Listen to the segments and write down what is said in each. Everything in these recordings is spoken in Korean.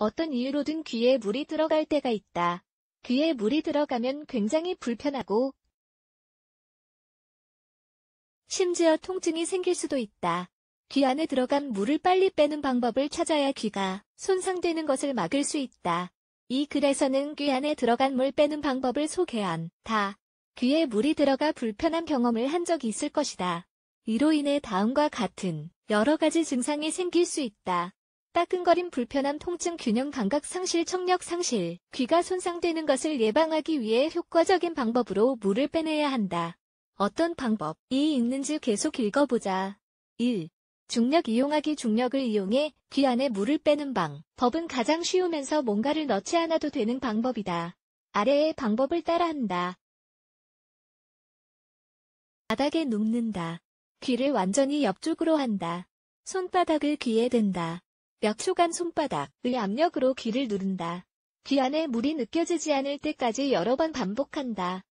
어떤 이유로든 귀에 물이 들어갈 때가 있다. 귀에 물이 들어가면 굉장히 불편하고 심지어 통증이 생길 수도 있다. 귀 안에 들어간 물을 빨리 빼는 방법을 찾아야 귀가 손상되는 것을 막을 수 있다. 이 글에서는 귀 안에 들어간 물 빼는 방법을 소개한다. 귀에 물이 들어가 불편한 경험을 한 적이 있을 것이다. 이로 인해 다음과 같은 여러 가지 증상이 생길 수 있다. 따끔거림 불편함 통증 균형 감각 상실 청력 상실 귀가 손상되는 것을 예방하기 위해 효과적인 방법으로 물을 빼내야 한다. 어떤 방법이 있는지 계속 읽어보자. 1. 중력 이용하기 중력을 이용해 귀 안에 물을 빼는 방법은 가장 쉬우면서 뭔가를 넣지 않아도 되는 방법이다. 아래의 방법을 따라한다. 바닥에 눕는다. 귀를 완전히 옆쪽으로 한다. 손바닥을 귀에 댄다. 몇 초간 손바닥의 압력으로 귀를 누른다. 귀 안에 물이 느껴지지 않을 때까지 여러 번 반복한다.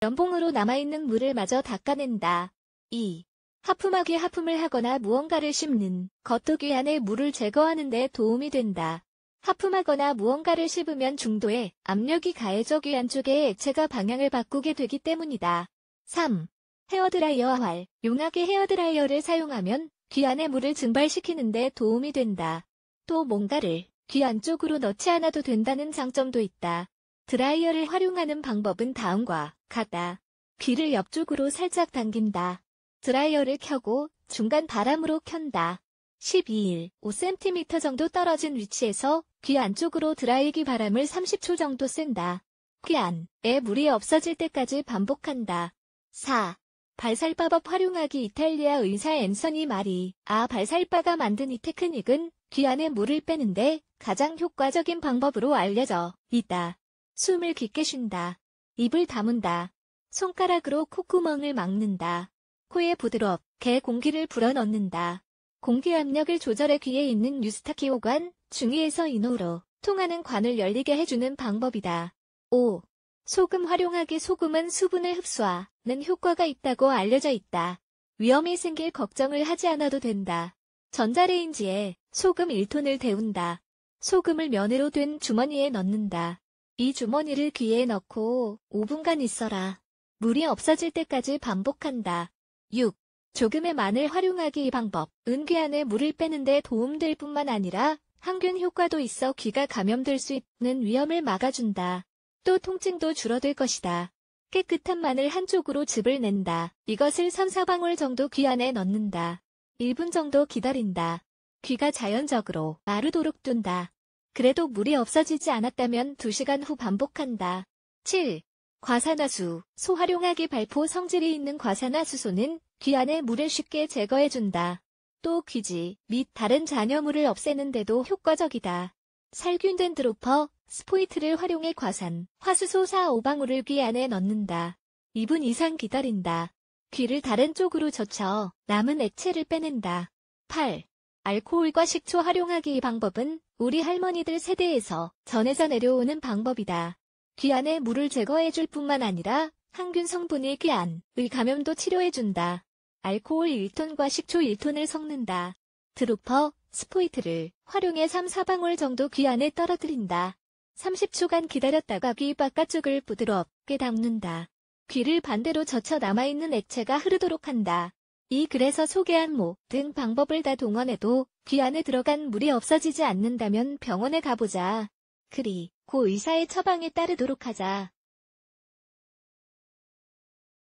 연봉으로 남아있는 물을 마저 닦아낸다. 2. 하품하기 하품을 하거나 무언가를 씹는 것도 귀 안에 물을 제거하는 데 도움이 된다. 하품하거나 무언가를 씹으면 중도에 압력이 가해져 귀안쪽에 액체가 방향을 바꾸게 되기 때문이다. 3. 헤어드라이어 활. 용하게 헤어드라이어를 사용하면 귀 안에 물을 증발시키는데 도움이 된다. 또 뭔가를 귀 안쪽으로 넣지 않아도 된다는 장점도 있다. 드라이어를 활용하는 방법은 다음과 같다. 귀를 옆쪽으로 살짝 당긴다. 드라이어를 켜고 중간 바람으로 켠다. 12일 5cm 정도 떨어진 위치에서 귀 안쪽으로 드라이기 바람을 30초 정도 쓴다. 귀 안에 물이 없어질 때까지 반복한다. 4. 발살바법 활용하기 이탈리아 의사 앤서니 마리 아 발살바가 만든 이 테크닉은 귀 안에 물을 빼는데 가장 효과적인 방법으로 알려져 있다. 숨을 깊게 쉰다. 입을 다문다. 손가락으로 콧구멍을 막는다. 코에 부드럽게 공기를 불어넣는다. 공기 압력을 조절해 귀에 있는 유스타키오관 중위에서 인후로 통하는 관을 열리게 해주는 방법이다. 5. 소금 활용하기 소금은 수분을 흡수하 는 효과가 있다고 알려져 있다. 위험이 생길 걱정을 하지 않아도 된다. 전자레인지에 소금 1톤을 데운다. 소금을 면으로 된 주머니에 넣는다. 이 주머니를 귀에 넣고 5분간 있어라. 물이 없어질 때까지 반복한다. 6. 조금의 마늘 활용하기 이 방법. 은귀 안에 물을 빼는데 도움될 뿐만 아니라 항균 효과도 있어 귀가 감염될 수 있는 위험을 막아준다. 또 통증도 줄어들 것이다. 깨끗한 마늘 한쪽으로 즙을 낸다. 이것을 3-4방울 정도 귀 안에 넣는다. 1분 정도 기다린다. 귀가 자연적으로 마르도록 둔다. 그래도 물이 없어지지 않았다면 2시간 후 반복한다. 7. 과산화수, 소활용하기 발포 성질이 있는 과산화수소는 귀 안에 물을 쉽게 제거해준다. 또 귀지 및 다른 잔여물을 없애는데도 효과적이다. 살균된 드로퍼, 스포이트를 활용해 과산, 화수소 4 5방울을 귀 안에 넣는다. 2분 이상 기다린다. 귀를 다른 쪽으로 젖혀 남은 액체를 빼낸다. 8. 알코올과 식초 활용하기 이 방법은 우리 할머니들 세대에서 전해져 내려오는 방법이다. 귀 안에 물을 제거해줄 뿐만 아니라 항균 성분이 귀 안의 감염도 치료해준다. 알코올 1톤과 식초 1톤을 섞는다. 드로퍼, 스포이트를 활용해 3, 4방울 정도 귀 안에 떨어뜨린다. 30초간 기다렸다가 귀 바깥쪽을 부드럽게 담는다. 귀를 반대로 젖혀 남아있는 액체가 흐르도록 한다. 이 글에서 소개한 모든 방법을 다 동원해도 귀 안에 들어간 물이 없어지지 않는다면 병원에 가보자. 그리 고 의사의 처방에 따르도록 하자.